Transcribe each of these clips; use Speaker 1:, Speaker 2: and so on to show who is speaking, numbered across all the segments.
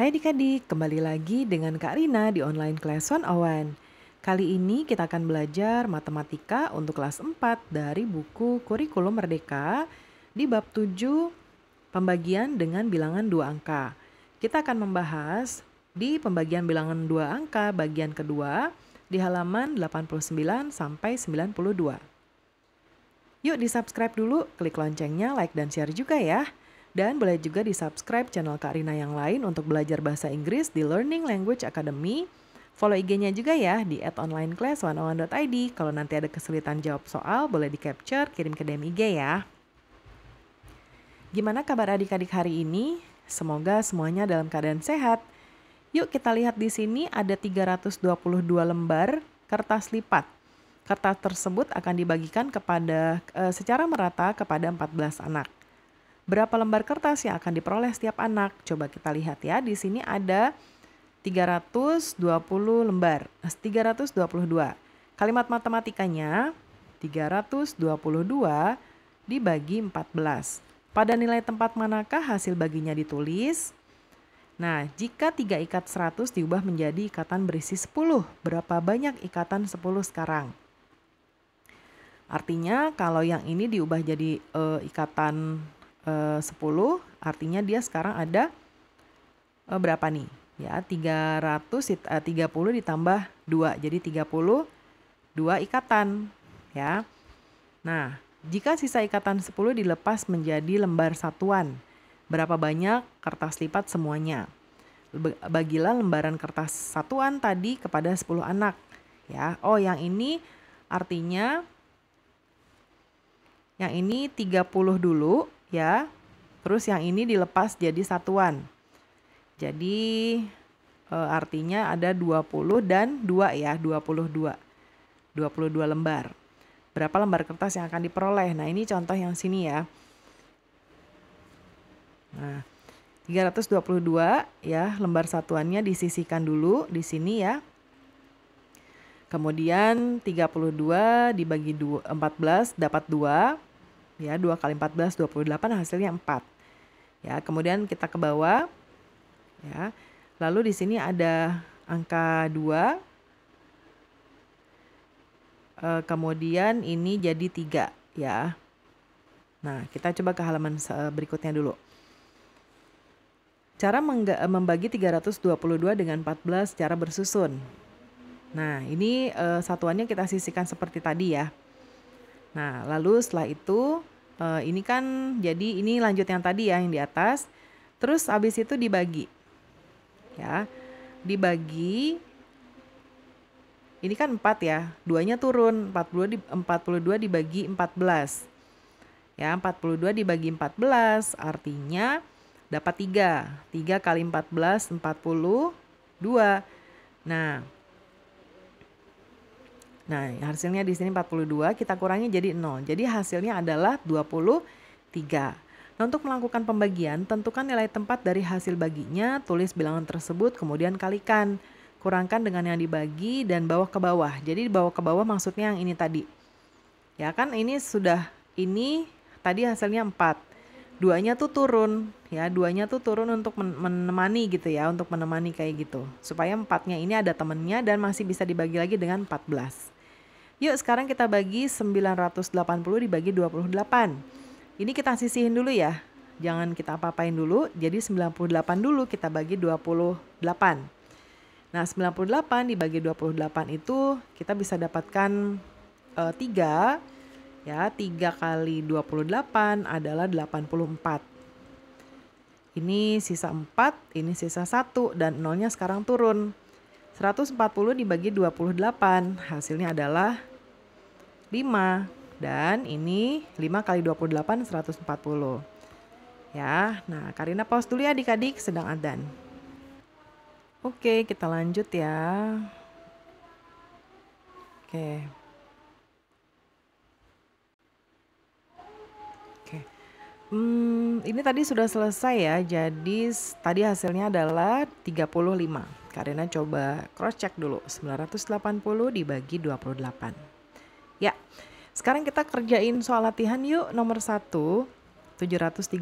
Speaker 1: Hai adik-adik, kembali lagi dengan Kak Rina di online kelas 101. Kali ini kita akan belajar matematika untuk kelas 4 dari buku Kurikulum Merdeka di bab 7 pembagian dengan bilangan dua angka. Kita akan membahas di pembagian bilangan dua angka bagian kedua di halaman 89 sampai 92. Yuk di subscribe dulu, klik loncengnya, like dan share juga ya. Dan boleh juga di subscribe channel Kak Rina yang lain untuk belajar bahasa Inggris di Learning Language Academy. Follow IG-nya juga ya di at onlineclass101.id. Kalau nanti ada kesulitan jawab soal, boleh di capture, kirim ke DM IG ya. Gimana kabar adik-adik hari ini? Semoga semuanya dalam keadaan sehat. Yuk kita lihat di sini ada 322 lembar kertas lipat. Kertas tersebut akan dibagikan kepada eh, secara merata kepada 14 anak berapa lembar kertas yang akan diperoleh setiap anak. Coba kita lihat ya, di sini ada 320 lembar, 322. Nah, Kalimat matematikanya 322 dibagi 14. Pada nilai tempat manakah hasil baginya ditulis? Nah, jika 3 ikat 100 diubah menjadi ikatan berisi 10, berapa banyak ikatan 10 sekarang? Artinya kalau yang ini diubah jadi e, ikatan 10 eh, artinya dia sekarang ada eh, berapa nih? Ya, 300 30 eh, ditambah 2. Jadi 30 2 ikatan, ya. Nah, jika sisa ikatan 10 dilepas menjadi lembar satuan, berapa banyak kertas lipat semuanya? Bagilah lembaran kertas satuan tadi kepada 10 anak, ya. Oh, yang ini artinya yang ini 30 dulu, ya. Terus yang ini dilepas jadi satuan. Jadi e, artinya ada 20 dan 2 ya, 22. 22 lembar. Berapa lembar kertas yang akan diperoleh? Nah, ini contoh yang sini ya. Nah, 322 ya, lembar satuannya disisihkan dulu di sini ya. Kemudian 32 dibagi 2, 14 dapat 2 ya 2 kali 14 28 hasilnya 4 ya kemudian kita ke bawah ya lalu di sini ada angka 2 e, eh, kemudian ini jadi 3 ya nah kita coba ke halaman eh, berikutnya dulu cara eh, membagi 322 dengan 14 secara bersusun nah ini e, satuannya kita sisihkan seperti tadi ya Nah, lalu setelah itu uh, ini kan jadi ini lanjut yang tadi ya yang di atas. Terus habis itu dibagi. Ya. Dibagi ini kan 4 ya. Duanya turun. 42 di 42 dibagi 14. Ya, 42 dibagi 14 artinya dapat 3. 3 kali 14 42. Nah, Nah, hasilnya di sini 42, kita kurangi jadi 0. Jadi hasilnya adalah 23. Nah, untuk melakukan pembagian, tentukan nilai tempat dari hasil baginya, tulis bilangan tersebut, kemudian kalikan. Kurangkan dengan yang dibagi dan bawah ke bawah. Jadi bawah ke bawah maksudnya yang ini tadi. Ya kan ini sudah ini tadi hasilnya 4. Duanya tuh turun, ya. Duanya tuh turun untuk menemani gitu ya, untuk menemani kayak gitu. Supaya empatnya ini ada temennya dan masih bisa dibagi lagi dengan 14. Yuk sekarang kita bagi 980 dibagi 28. Ini kita sisihin dulu ya. Jangan kita apa-apain dulu. Jadi 98 dulu kita bagi 28. Nah 98 dibagi 28 itu kita bisa dapatkan e, eh, 3. Ya 3 kali 28 adalah 84 ini sisa 4, ini sisa 1, dan nolnya sekarang turun. 140 dibagi 28, hasilnya adalah 5 dan ini 5 kali 28 140 ya nah Karina pause dulu ya adik-adik sedang adan oke kita lanjut ya oke oke hmm, ini tadi sudah selesai ya jadi tadi hasilnya adalah 35 Karena coba cross check dulu 980 dibagi 28 Ya, sekarang kita kerjain soal latihan yuk. Nomor 1, 736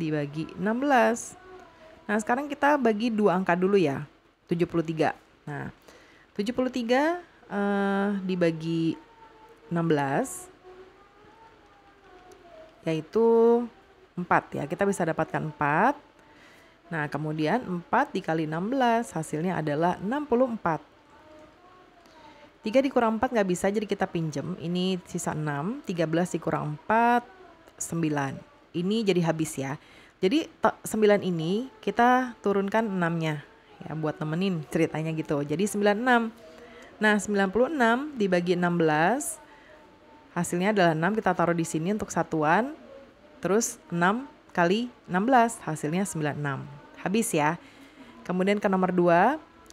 Speaker 1: dibagi 16. Nah, sekarang kita bagi dua angka dulu ya, 73. Nah, 73 uh, eh, dibagi 16, yaitu 4 ya. Kita bisa dapatkan 4. Nah, kemudian 4 dikali 16 hasilnya adalah 64. 3 dikurang 4 nggak bisa jadi kita pinjem. Ini sisa 6, 13 dikurang 4, 9. Ini jadi habis ya. Jadi 9 ini kita turunkan 6-nya ya buat nemenin ceritanya gitu. Jadi 96. Nah, 96 dibagi 16 hasilnya adalah 6 kita taruh di sini untuk satuan. Terus 6 kali 16 hasilnya 96. Habis ya. Kemudian ke nomor 2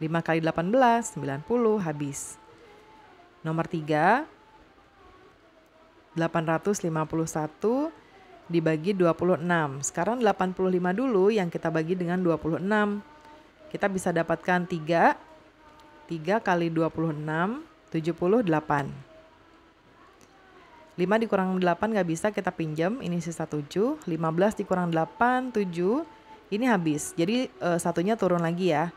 Speaker 1: 5 kali 18, 90, habis. Nomor 3, 851 dibagi 26. Sekarang 85 dulu yang kita bagi dengan 26. Kita bisa dapatkan 3. 3 kali 26, 78. 5 dikurang 8 nggak bisa kita pinjam, ini sisa 7. 15 dikurang 8, 7. Ini habis, jadi eh, satunya turun lagi ya.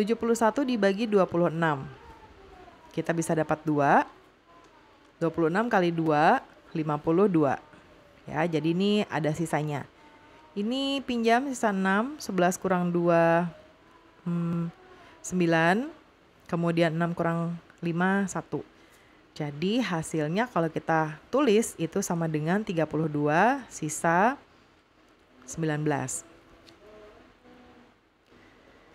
Speaker 1: 71 dibagi 26. Kita bisa dapat 2. 26 kali 2, 52. Ya, jadi ini ada sisanya. Ini pinjam sisa 6, 11 kurang 2, hmm, 9. Kemudian 6 kurang 5, 1. Jadi hasilnya kalau kita tulis itu sama dengan 32 sisa 19.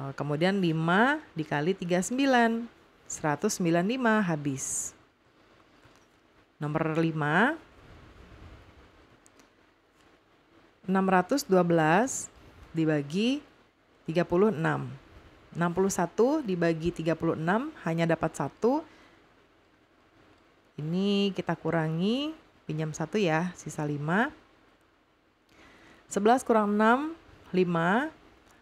Speaker 1: Eh, kemudian 5 dikali 39. 195 habis. Nomor 5. 612 dibagi 36. 61 dibagi 36 hanya dapat 1. Ini kita kurangi pinjam 1 ya, sisa 5. 11 kurang 6, 5.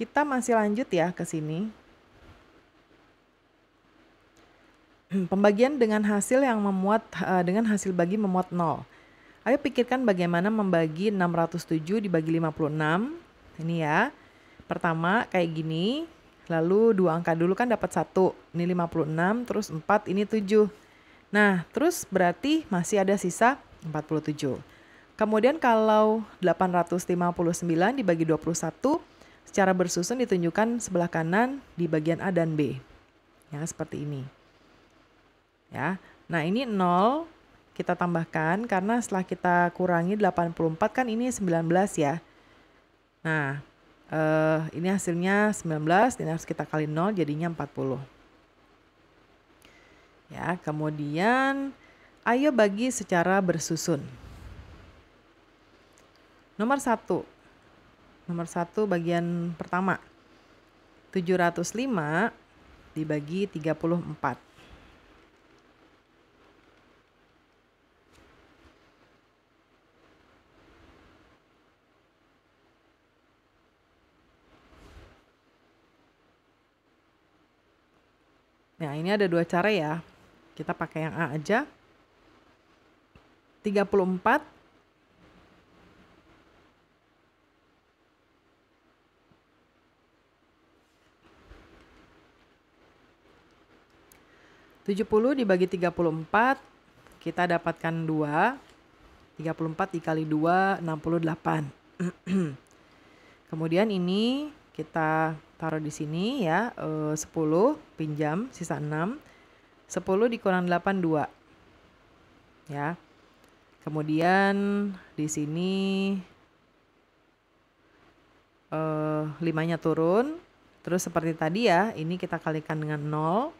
Speaker 1: Kita masih lanjut ya ke sini. Hmm, pembagian dengan hasil yang memuat eh, dengan hasil bagi memuat 0. Ayo pikirkan bagaimana membagi 607 dibagi 56. Ini ya. Pertama kayak gini, lalu dua angka dulu kan dapat satu. Ini 56, terus 4, ini 7. Nah, terus berarti masih ada sisa 47. Kemudian kalau 859 dibagi 21, secara bersusun ditunjukkan sebelah kanan di bagian A dan B. Ya, seperti ini. Ya. Nah, ini 0 kita tambahkan karena setelah kita kurangi 84 kan ini 19 ya. Nah, eh, ini hasilnya 19, ini harus kita kali 0 jadinya 40. Ya, kemudian ayo bagi secara bersusun. Nomor 1, Nomor satu, bagian pertama. 705 dibagi 34. Nah, ini ada dua cara ya. Kita pakai yang A aja. 34 70 dibagi 34 kita dapatkan 2 34 dikali 2 68 kemudian ini kita taruh di sini ya 10 eh, pinjam sisa 6 10 dikurang 8 2 ya kemudian di sini eh, 5 nya turun terus seperti tadi ya ini kita kalikan dengan 0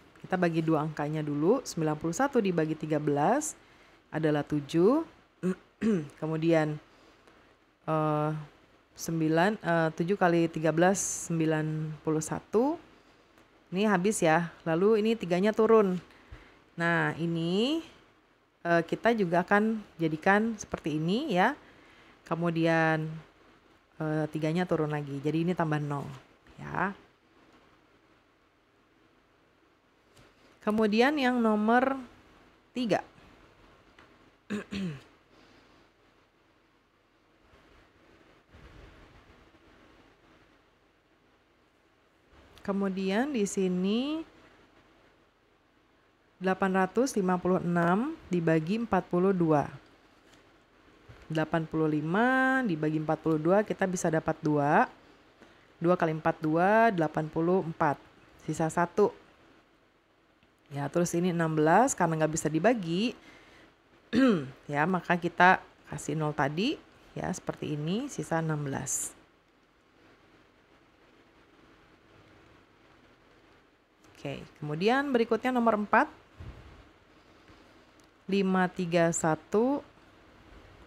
Speaker 1: Kita bagi dua angkanya dulu, 91 dibagi 13 adalah 7. Kemudian uh, 9 uh, 7 kali 13 91. Ini habis ya. Lalu ini tiganya turun. Nah, ini uh, kita juga akan jadikan seperti ini ya. Kemudian uh, tiganya turun lagi. Jadi ini tambah 0 ya. Kemudian yang nomor tiga. Kemudian di sini 856 dibagi 42. 85 dibagi 42 kita bisa dapat 2. 2 kali 4 2 84. Sisa 1. Ya, terus ini 16 karena nggak bisa dibagi. ya, maka kita kasih 0 tadi ya seperti ini sisa 16. Oke, kemudian berikutnya nomor 4. 531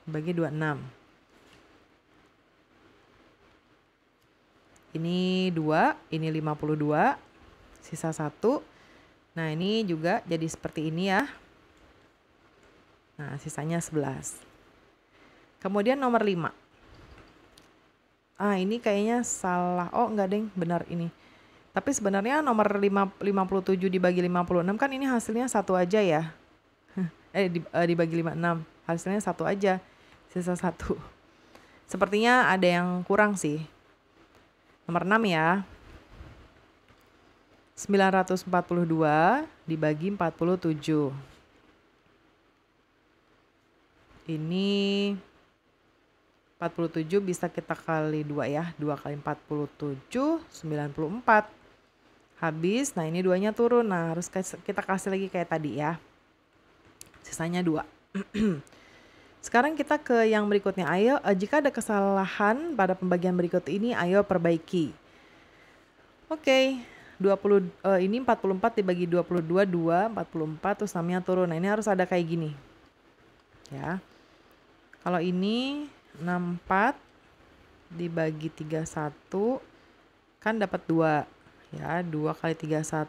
Speaker 1: bagi 26. Ini 2, ini 52, sisa 1 Nah, ini juga jadi seperti ini ya. Nah, sisanya 11. Kemudian nomor 5. Ah, ini kayaknya salah. Oh, enggak, Deng. Benar ini. Tapi sebenarnya nomor 5, 57 dibagi 56 kan ini hasilnya satu aja ya. Eh, eh, dibagi 56. Hasilnya satu aja. Sisa satu. Sepertinya ada yang kurang sih. Nomor 6 ya. 942 dibagi 47 ini 47 bisa kita kali 2 ya. 2 kali 47, 94. Habis, nah ini duanya turun. Nah harus kita kasih lagi kayak tadi ya. Sisanya 2. Sekarang kita ke yang berikutnya. Ayo, eh, jika ada kesalahan pada pembagian berikut ini, ayo perbaiki. Oke, okay. 20 uh, eh, ini 44 dibagi 22 2 44 terus 6 turun. Nah, ini harus ada kayak gini. Ya. Kalau ini 64 dibagi 31 kan dapat 2. Ya, 2 kali 31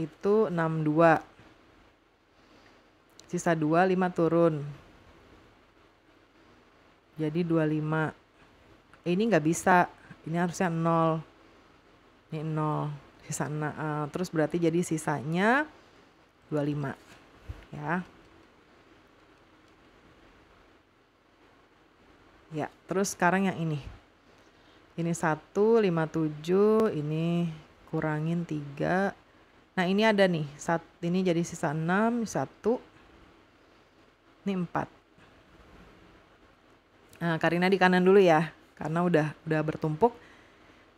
Speaker 1: itu 62. Sisa 2 5 turun. Jadi 25. Eh, Ini nggak bisa. Ini harusnya 0 ini 0 sisa 6 uh, eh, terus berarti jadi sisanya 25 ya ya terus sekarang yang ini ini 1 57 ini kurangin 3 nah ini ada nih saat ini jadi sisa 6 1 ini 4 Nah, Karina di kanan dulu ya, karena udah udah bertumpuk.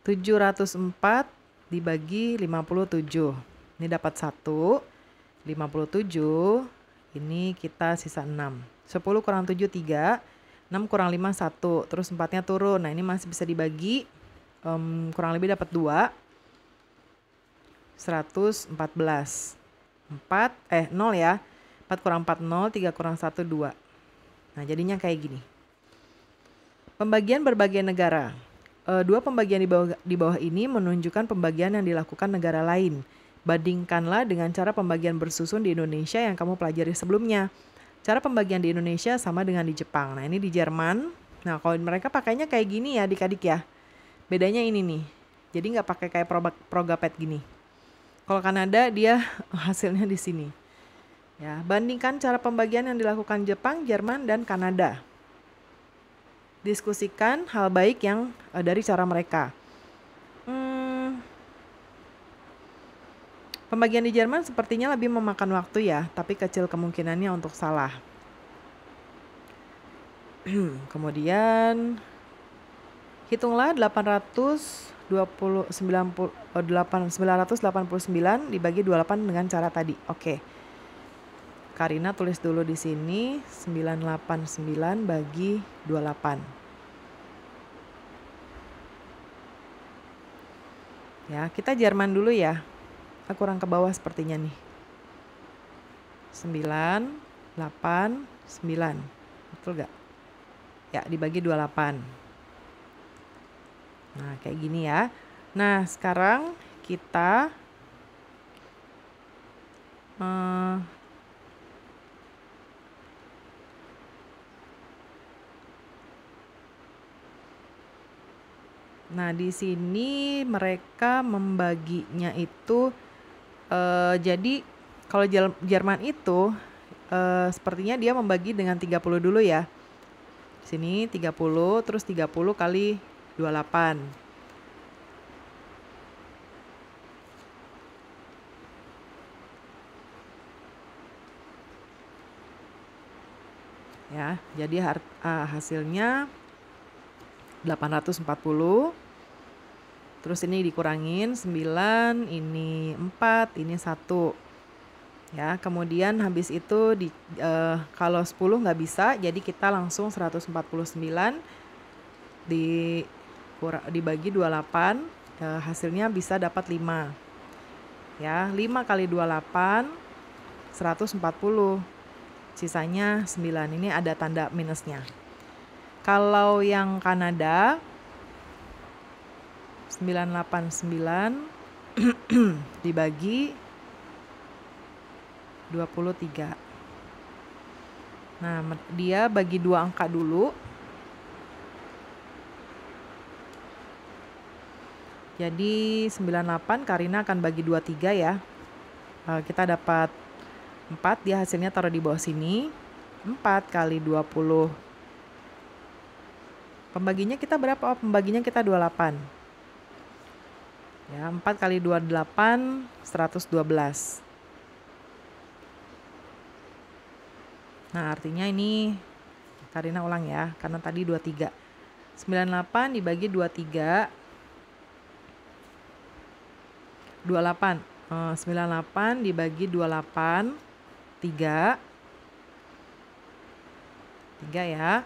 Speaker 1: 704 dibagi 57. Ini dapat 1, 57, ini kita sisa 6. 10 kurang 7, 3, 6 kurang 5, 1, terus 4-nya turun. Nah ini masih bisa dibagi, um, kurang lebih dapat 2, 114. 4, eh 0 ya, 4 kurang 4, 0, 3 kurang 1, 2. Nah jadinya kayak gini. Pembagian berbagai negara. E, dua pembagian di bawah, di bawah ini menunjukkan pembagian yang dilakukan negara lain. Bandingkanlah dengan cara pembagian bersusun di Indonesia yang kamu pelajari sebelumnya. Cara pembagian di Indonesia sama dengan di Jepang. Nah, ini di Jerman. Nah, kalau mereka pakainya kayak gini ya adik-adik ya. Bedanya ini nih. Jadi nggak pakai kayak progapet gini. Kalau Kanada dia hasilnya di sini. Ya, bandingkan cara pembagian yang dilakukan Jepang, Jerman, dan Kanada diskusikan hal baik yang uh, dari cara mereka. Hmm, pembagian di Jerman sepertinya lebih memakan waktu ya, tapi kecil kemungkinannya untuk salah. Kemudian hitunglah 820 90 8 989 dibagi 28 dengan cara tadi. Oke. Okay. Karina tulis dulu di sini 989 bagi 28. Ya, kita Jerman dulu ya. Aku kurang ke bawah sepertinya nih. 9, 8, 9. Betul gak? Ya, dibagi 28. Nah, kayak gini ya. Nah, sekarang kita... Eh, Nah, di sini mereka membaginya itu uh, jadi kalau Jerman itu uh, sepertinya dia membagi dengan 30 dulu ya. Di sini 30 terus 30 kali 28. Ya, jadi uh, hasilnya 840 terus ini dikurangin 9 ini 4 ini 1 ya kemudian habis itu di eh, kalau 10 nggak bisa jadi kita langsung 149 di dibagi 28 eh, hasilnya bisa dapat 5 ya 5 kali 28 140 sisanya 9 ini ada tanda minusnya kalau yang Kanada 989 dibagi 23. Nah, dia bagi dua angka dulu. Jadi 98 Karina akan bagi 23 ya. Eh, kita dapat 4, dia hasilnya taruh di bawah sini. 4 kali 20 Pembaginya kita berapa? Oh, pembaginya kita 28. Ya, 4 kali 28, 112. Nah, artinya ini Karina ulang ya, karena tadi 23. 98 dibagi 23 28. 98 dibagi 28 3 3 ya.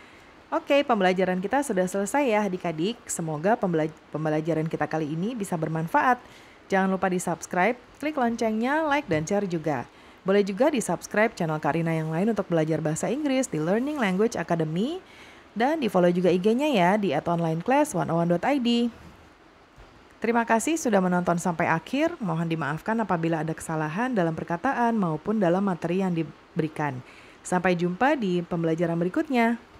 Speaker 1: Oke, pembelajaran kita sudah selesai ya adik-adik. Semoga pembelajaran kita kali ini bisa bermanfaat. Jangan lupa di-subscribe, klik loncengnya, like, dan share juga. Boleh juga di-subscribe channel Karina yang lain untuk belajar bahasa Inggris di Learning Language Academy. Dan di-follow juga IG-nya ya di atonlineclass 101id Terima kasih sudah menonton sampai akhir. Mohon dimaafkan apabila ada kesalahan dalam perkataan maupun dalam materi yang diberikan. Sampai jumpa di pembelajaran berikutnya.